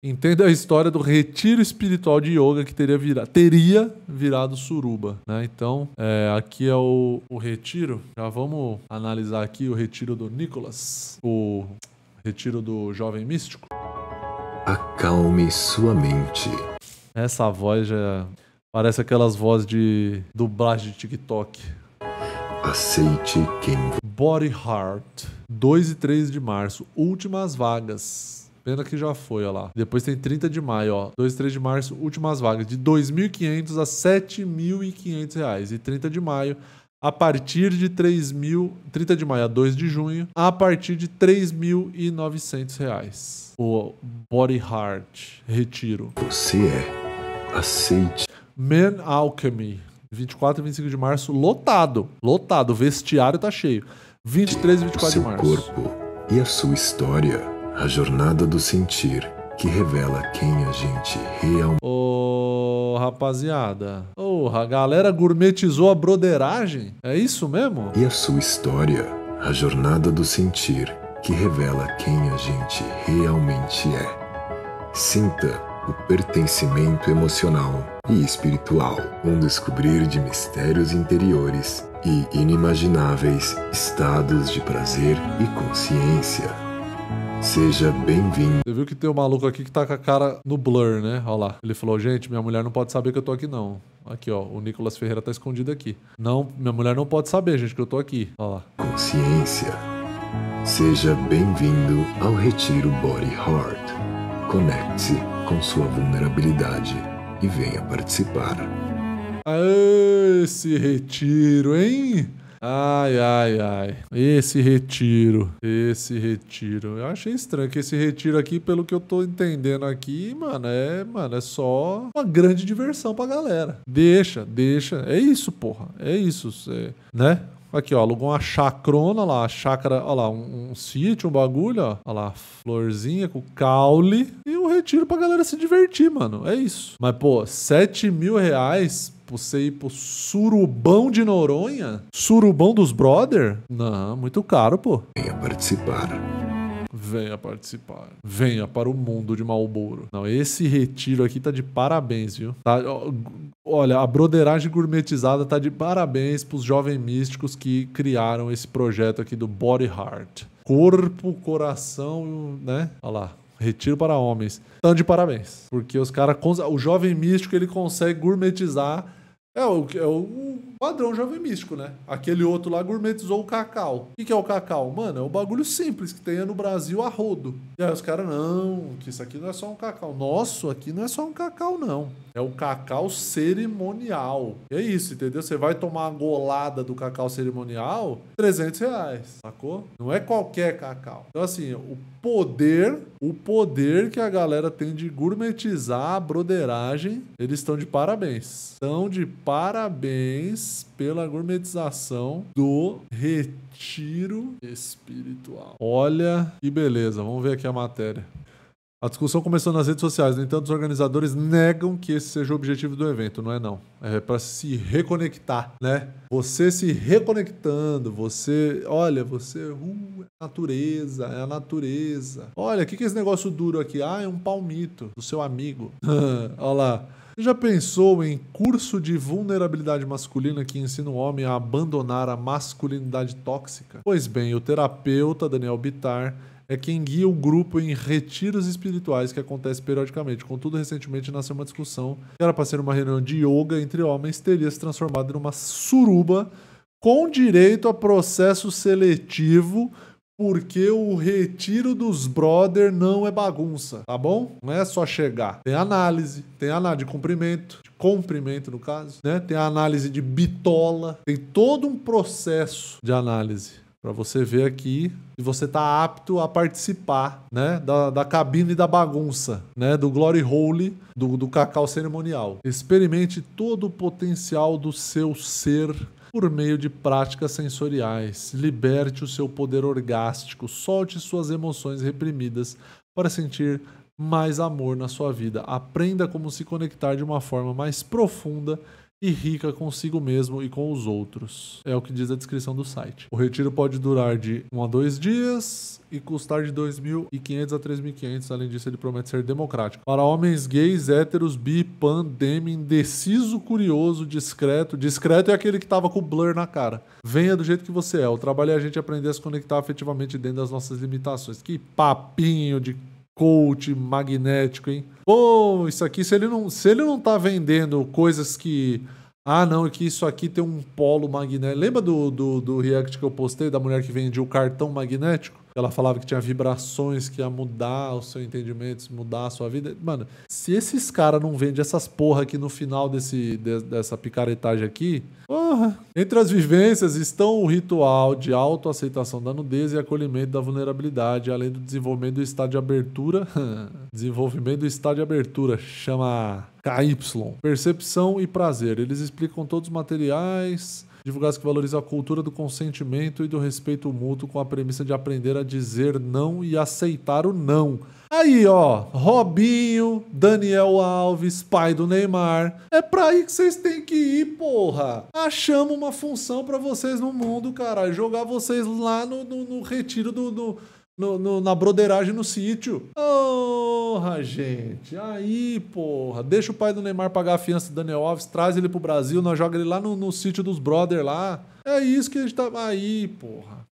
Entenda a história do retiro espiritual de yoga que teria, vira, teria virado suruba. Né? Então, é, aqui é o, o retiro. Já vamos analisar aqui o retiro do Nicolas, o retiro do jovem místico. Acalme sua mente. Essa voz já parece aquelas vozes de dublagem de TikTok. Aceite quem. Body Heart, 2 e 3 de março, últimas vagas. Pena que já foi, ó lá. Depois tem 30 de maio, ó. 2 e 3 de março, últimas vagas. De 2.500 a 7.500 reais. E 30 de maio a partir de 3.000. 30 de maio a 2 de junho, a partir de 3.900 reais. O Body Heart Retiro. Você é aceite. Man Alchemy, 24 e 25 de março, lotado. Lotado, o vestiário tá cheio. 23 e 24 Seu de março. Seu corpo e a sua história a jornada do sentir que revela quem a gente realmente. Ô, oh, rapaziada. oh, a galera gourmetizou a broderagem? É isso mesmo? E a sua história, a jornada do sentir que revela quem a gente realmente é. Sinta o pertencimento emocional e espiritual, um descobrir de mistérios interiores e inimagináveis estados de prazer e consciência. Seja bem-vindo. Você viu que tem um maluco aqui que tá com a cara no blur, né? Olha lá. Ele falou, gente, minha mulher não pode saber que eu tô aqui, não. Aqui, ó. O Nicolas Ferreira tá escondido aqui. Não, minha mulher não pode saber, gente, que eu tô aqui. Olha lá. Consciência. Seja bem-vindo ao Retiro Body Heart. Conecte-se com sua vulnerabilidade e venha participar. Esse retiro, hein? Ai, ai, ai. Esse retiro. Esse retiro. Eu achei estranho que esse retiro aqui, pelo que eu tô entendendo aqui, mano, é, mano, é só uma grande diversão pra galera. Deixa, deixa. É isso, porra. É isso, cê, né? Aqui, ó, alugou uma chacrona lá, chácara, ó lá, um, um sítio, um bagulho, ó. Ó lá, florzinha com caule e um retiro pra galera se divertir, mano. É isso. Mas, pô, 7 mil reais você ir pro Surubão de Noronha? Surubão dos Brother? Não, muito caro, pô. Venha participar. Venha participar. Venha para o mundo de Malboro. Não, esse retiro aqui tá de parabéns, viu? Tá, olha, a broderagem gourmetizada tá de parabéns pros jovens místicos que criaram esse projeto aqui do Body Heart. Corpo, coração, né? Olha lá. Retiro para homens. tanto de parabéns. Porque os caras. O jovem místico ele consegue gourmetizar é o, é o padrão jovem místico, né? Aquele outro lá gourmetizou o cacau. O que é o cacau? Mano, é um bagulho simples que tem no Brasil a rodo. E aí os caras, não, que isso aqui não é só um cacau. Nosso aqui não é só um cacau, não. É o cacau cerimonial. E é isso, entendeu? Você vai tomar uma golada do cacau cerimonial, 300 reais, sacou? Não é qualquer cacau. Então, assim, o poder, o poder que a galera tem de gourmetizar a broderagem, eles estão de parabéns. Estão de parabéns parabéns pela gourmetização do retiro espiritual. Olha que beleza. Vamos ver aqui a matéria. A discussão começou nas redes sociais, no entanto, os organizadores negam que esse seja o objetivo do evento, não é não. É para se reconectar, né? Você se reconectando, você, olha, você, uh, é natureza, é a natureza. Olha, o que, que é esse negócio duro aqui? Ah, é um palmito do seu amigo. olha lá. Você já pensou em curso de vulnerabilidade masculina que ensina o homem a abandonar a masculinidade tóxica? Pois bem, o terapeuta Daniel Bitar é quem guia o grupo em retiros espirituais que acontece periodicamente. Contudo, recentemente nasceu uma discussão que era para ser uma reunião de yoga entre homens, teria se transformado em uma suruba com direito a processo seletivo porque o retiro dos brother não é bagunça, tá bom? Não é só chegar. Tem análise, tem análise de cumprimento, de comprimento no caso, né? Tem análise de bitola, tem todo um processo de análise para você ver aqui se você tá apto a participar, né, da, da cabine da bagunça, né, do glory hole, do, do cacau cerimonial. Experimente todo o potencial do seu ser por meio de práticas sensoriais. Liberte o seu poder orgástico, solte suas emoções reprimidas para sentir mais amor na sua vida. Aprenda como se conectar de uma forma mais profunda e rica consigo mesmo e com os outros. É o que diz a descrição do site. O retiro pode durar de 1 a 2 dias e custar de 2.500 a 3.500. Além disso, ele promete ser democrático. Para homens gays, héteros, bi, pan, demi, indeciso, curioso, discreto. Discreto é aquele que tava com o blur na cara. Venha do jeito que você é. O trabalho é a gente aprender a se conectar afetivamente dentro das nossas limitações. Que papinho de coach magnético, hein? Bom, isso aqui, se ele não, se ele não tá vendendo coisas que. Ah, não, é que isso aqui tem um polo magnético. Lembra do, do, do react que eu postei da mulher que vendia o cartão magnético? Ela falava que tinha vibrações que ia mudar o seu entendimento, mudar a sua vida. Mano, se esses caras não vendem essas porra aqui no final desse, de, dessa picaretagem aqui, porra. Entre as vivências estão o ritual de autoaceitação da nudez e acolhimento da vulnerabilidade, além do desenvolvimento do estado de abertura. desenvolvimento do estado de abertura, chama KY. Percepção e prazer. Eles explicam todos os materiais Divulgados que valoriza a cultura do consentimento e do respeito mútuo com a premissa de aprender a dizer não e aceitar o não. Aí, ó, Robinho, Daniel Alves, pai do Neymar. É pra aí que vocês têm que ir, porra. Achamos uma função para vocês no mundo, cara. Jogar vocês lá no, no, no retiro do, no, no, na broderagem no sítio. Ah, Porra, gente. Aí, porra. Deixa o pai do Neymar pagar a fiança do Daniel Alves, traz ele pro Brasil, nós joga ele lá no, no sítio dos brother lá. É isso que a gente tá. Aí, porra.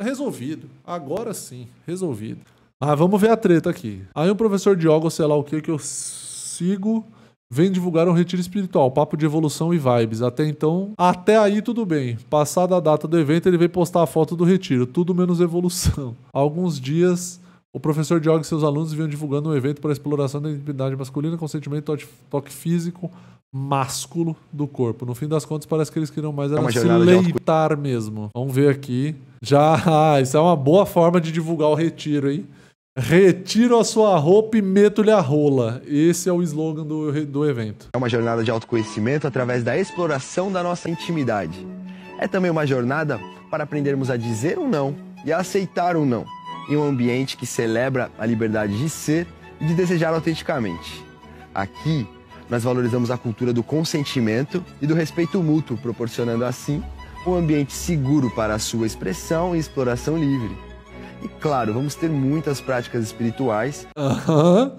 Resolvido. Agora sim, resolvido. Ah, vamos ver a treta aqui. Aí um professor Diogo, sei lá o que, que eu sigo vem divulgar um retiro espiritual, papo de evolução e vibes. Até então, até aí tudo bem. Passada a data do evento, ele vem postar a foto do retiro, tudo menos evolução. Alguns dias o professor Diogo e seus alunos vinham divulgando um evento para exploração da intimidade masculina, consentimento, toque físico, másculo do corpo. No fim das contas, parece que eles queriam mais é era é se leitar auto... mesmo. Vamos ver aqui. Já, ah, isso é uma boa forma de divulgar o retiro, hein? Retiro a sua roupa e meto-lhe a rola. Esse é o slogan do, do evento. É uma jornada de autoconhecimento através da exploração da nossa intimidade. É também uma jornada para aprendermos a dizer um não e a aceitar um não em um ambiente que celebra a liberdade de ser e de desejar autenticamente. Aqui, nós valorizamos a cultura do consentimento e do respeito mútuo, proporcionando assim um ambiente seguro para a sua expressão e exploração livre. E claro, vamos ter muitas práticas espirituais. Aham.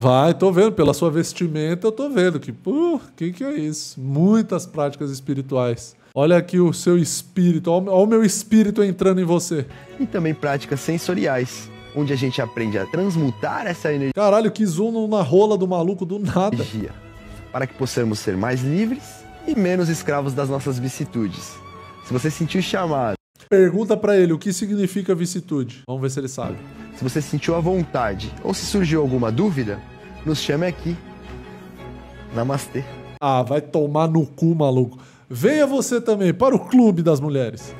Vai, tô vendo, pela sua vestimenta eu tô vendo que, pô, que que é isso? Muitas práticas espirituais. Olha aqui o seu espírito, olha o meu espírito entrando em você. E também práticas sensoriais, onde a gente aprende a transmutar essa energia. Caralho, que zoom na rola do maluco do nada. Energia, Para que possamos ser mais livres e menos escravos das nossas vicissitudes. Se você sentiu chamado. Pergunta para ele o que significa vicissitude. Vamos ver se ele sabe. Se você sentiu a vontade ou se surgiu alguma dúvida, nos chame aqui. Namastê. Ah, vai tomar no cu, maluco. Venha você também para o Clube das Mulheres.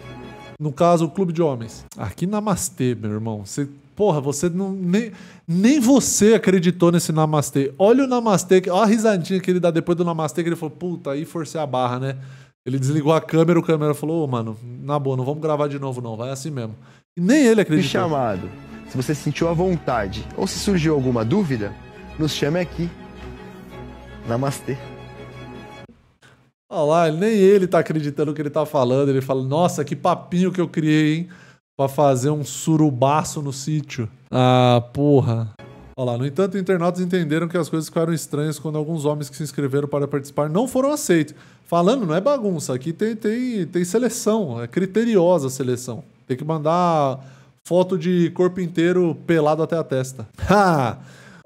No caso, o Clube de Homens. Aqui, namastê, meu irmão. Você, porra, você não. Nem, nem você acreditou nesse namastê. Olha o namastê, olha a risadinha que ele dá depois do namastê, que ele falou, puta, aí forcei a barra, né? Ele desligou a câmera, o câmera falou, ô, oh, mano, na boa, não vamos gravar de novo, não. Vai assim mesmo. E nem ele acreditou. chamado. Se você sentiu a vontade ou se surgiu alguma dúvida, nos chame aqui. Namastê. Olha lá, nem ele tá acreditando no que ele tá falando. Ele fala, nossa, que papinho que eu criei, hein? Pra fazer um surubaço no sítio. Ah, porra. Olha lá, no entanto, internautas entenderam que as coisas ficaram estranhas quando alguns homens que se inscreveram para participar não foram aceitos. Falando, não é bagunça, aqui tem, tem, tem seleção, é criteriosa a seleção. Tem que mandar foto de corpo inteiro pelado até a testa. Ha!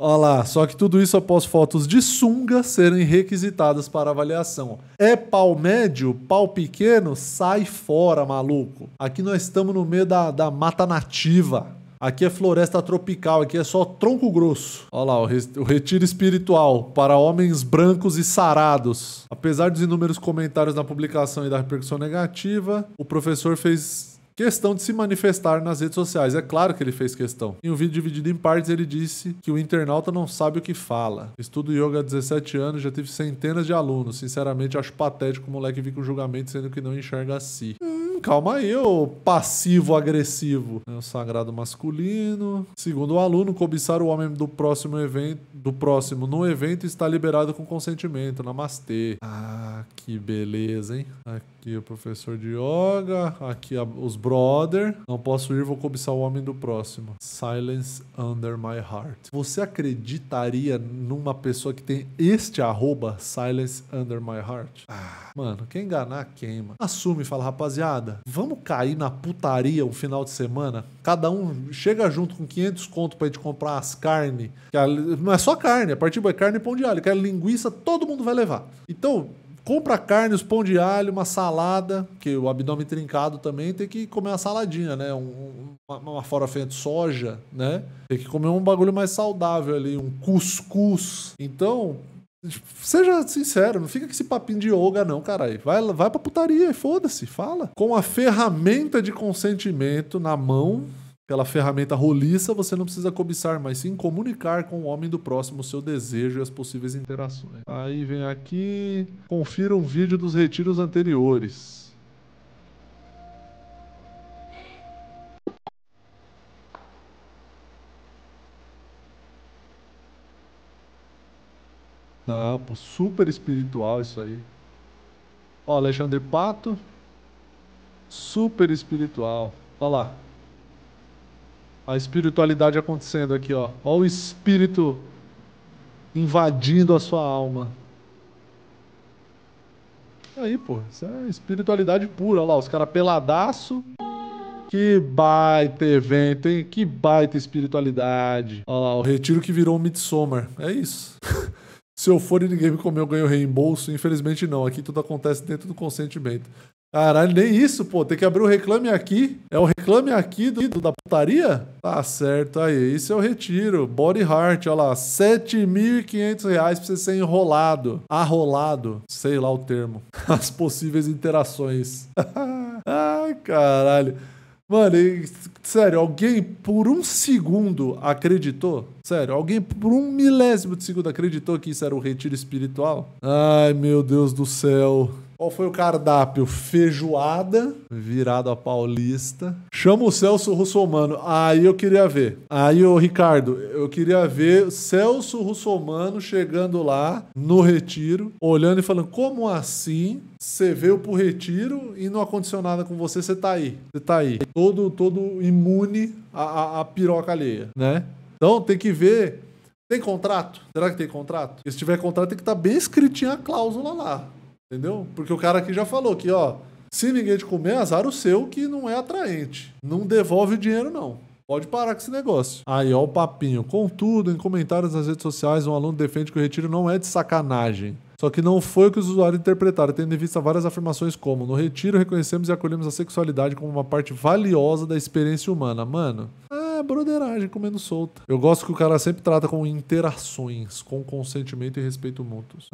Olá, só que tudo isso após fotos de sunga serem requisitadas para avaliação. É pau médio, pau pequeno? Sai fora, maluco. Aqui nós estamos no meio da, da mata nativa. Aqui é floresta tropical, aqui é só tronco grosso. Olha lá, o, o, retiro espiritual para homens brancos e sarados. Apesar dos inúmeros comentários na publicação e da repercussão negativa, o professor fez Questão de se manifestar nas redes sociais. É claro que ele fez questão. Em um vídeo dividido em partes, ele disse que o internauta não sabe o que fala. Estudo yoga há 17 anos, já tive centenas de alunos. Sinceramente, acho patético o moleque vir com julgamento sendo que não enxerga a si. Hum, calma aí, ô passivo-agressivo. É o sagrado masculino. Segundo o aluno, cobiçar o homem do próximo evento, do próximo no evento está liberado com consentimento. Namastê. Ah que beleza, hein? Aqui o professor de yoga. Aqui a, os brother. Não posso ir, vou cobiçar o homem do próximo. Silence under my heart. Você acreditaria numa pessoa que tem este arroba, silence under my heart? Ah, mano, quem enganar, queima Assume e fala, rapaziada, vamos cair na putaria um final de semana? Cada um chega junto com 500 conto pra gente comprar as carnes. Não é só carne, a é partir do é carne e pão de alho. Quer é linguiça, todo mundo vai levar. Então, compra carne, os pão de alho, uma salada, que o abdômen trincado também tem que comer uma saladinha, né? Um, uma, uma farofinha de soja, né? Tem que comer um bagulho mais saudável ali, um cuscuz. Então, Seja sincero, não fica com esse papinho de yoga, não, caralho. Vai, vai pra putaria e foda-se, fala. Com a ferramenta de consentimento na mão, pela ferramenta roliça, você não precisa cobiçar, mas sim comunicar com o homem do próximo o seu desejo e as possíveis interações. Aí vem aqui, confira um vídeo dos retiros anteriores. Não, ah, super espiritual isso aí. Ó, Alexandre Pato, super espiritual. Olha lá a espiritualidade acontecendo aqui, ó. Ó o espírito invadindo a sua alma. aí, pô, isso é espiritualidade pura, lá, os caras peladaço. Que baita evento, hein? Que baita espiritualidade. Olha lá, o retiro que virou um Midsommar. É isso. Se eu for e ninguém me comer, eu ganho reembolso? Infelizmente não. Aqui tudo acontece dentro do consentimento. Caralho, nem isso, pô. Tem que abrir o reclame aqui. É o reclame aqui do, do da putaria? Tá certo aí. Isso é o retiro. Body Heart, olha lá. R$ 7.500 pra você ser enrolado. Arrolado. Sei lá o termo. As possíveis interações. Ai, caralho. Mano, e, sério, alguém por um segundo acreditou? Sério, alguém por um milésimo de segundo acreditou que isso era o retiro espiritual? Ai, meu Deus do céu. Qual foi o cardápio? Feijoada, virado a paulista. Chama o Celso Russomano. Aí eu queria ver. Aí, ô Ricardo, eu queria ver Celso Russomano chegando lá no retiro, olhando e falando: como assim você veio pro retiro e não aconteceu nada com você? Você tá aí. Você tá aí. Todo, todo imune à, à, à piroca alheia, né? Então tem que ver. Tem contrato? Será que tem contrato? Se tiver contrato, tem que estar tá bem escritinha a cláusula lá. Entendeu? Porque o cara aqui já falou que, ó, se ninguém te comer, azar o seu que não é atraente. Não devolve o dinheiro, não. Pode parar com esse negócio. Aí, ó, o papinho. Contudo, em comentários nas redes sociais, um aluno defende que o retiro não é de sacanagem. Só que não foi o que os usuários interpretaram, tendo em vista várias afirmações como: no retiro reconhecemos e acolhemos a sexualidade como uma parte valiosa da experiência humana. Mano, é é broderagem comendo solta. Eu gosto que o cara sempre trata com interações, com consentimento e respeito mútuos.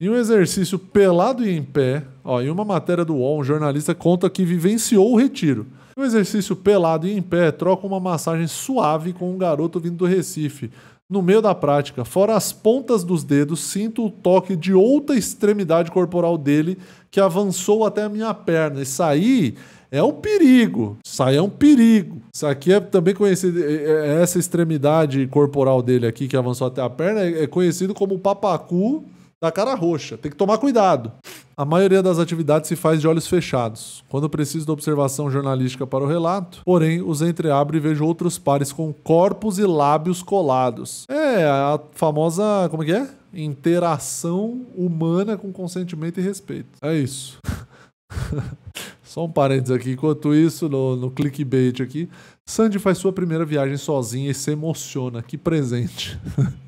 Em um exercício pelado e em pé, ó, em uma matéria do UOL, um jornalista conta que vivenciou o retiro. Um exercício pelado e em pé, troca uma massagem suave com um garoto vindo do Recife. No meio da prática, fora as pontas dos dedos, sinto o toque de outra extremidade corporal dele que avançou até a minha perna. Isso aí é um perigo. Isso aí é um perigo. Isso aqui é também conhecido. É, é, é essa extremidade corporal dele aqui que avançou até a perna é conhecido como papacu da cara roxa. Tem que tomar cuidado. A maioria das atividades se faz de olhos fechados, quando preciso da observação jornalística para o relato, porém os entreabro e vejo outros pares com corpos e lábios colados. É, a famosa. como é que é? Interação humana com consentimento e respeito. É isso. Só um parênteses aqui. Enquanto isso, no, no clickbait aqui, Sandy faz sua primeira viagem sozinha e se emociona. Que presente.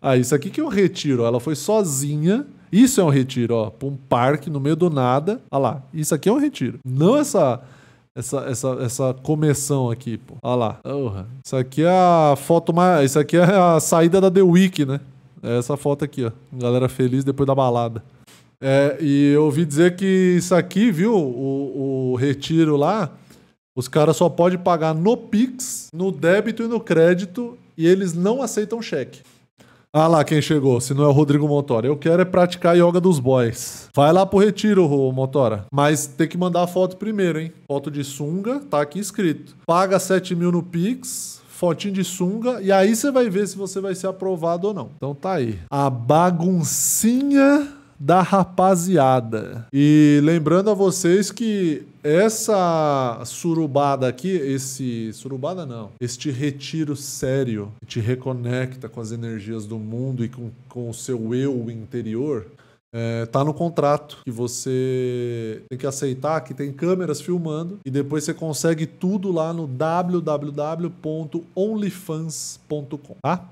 Ah, isso aqui que é um retiro. Ela foi sozinha. Isso é um retiro, ó. Pra um parque no meio do nada. Olha lá. Isso aqui é um retiro. Não essa. Essa, essa, essa começão aqui, pô. Olha lá. Oh, isso aqui é a foto mais. Isso aqui é a saída da The Week, né? É essa foto aqui, ó. Galera feliz depois da balada. É, e eu ouvi dizer que isso aqui, viu? O, o retiro lá, os caras só podem pagar no Pix, no débito e no crédito, e eles não aceitam cheque. Ah lá, quem chegou, se não é o Rodrigo Motora. Eu quero é praticar yoga dos boys. Vai lá pro retiro, Motora. Mas tem que mandar a foto primeiro, hein? Foto de sunga, tá aqui escrito. Paga 7 mil no Pix, fotinho de sunga, e aí você vai ver se você vai ser aprovado ou não. Então tá aí. A baguncinha da rapaziada. E lembrando a vocês que essa surubada aqui, esse surubada não, este retiro sério que te reconecta com as energias do mundo e com, com o seu eu interior, é, tá no contrato que você tem que aceitar que tem câmeras filmando e depois você consegue tudo lá no www.onlyfans.com, tá?